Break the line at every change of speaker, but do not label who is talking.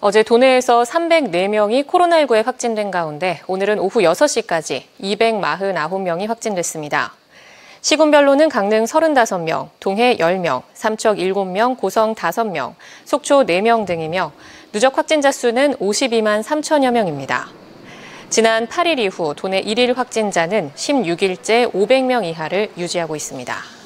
어제 도내에서 304명이 코로나19에 확진된 가운데 오늘은 오후 6시까지 249명이 확진됐습니다. 시군별로는 강릉 35명, 동해 10명, 삼척 7명, 고성 5명, 속초 4명 등이며 누적 확진자 수는 52만 3천여 명입니다. 지난 8일 이후 도내 1일 확진자는 16일째 500명 이하를 유지하고 있습니다.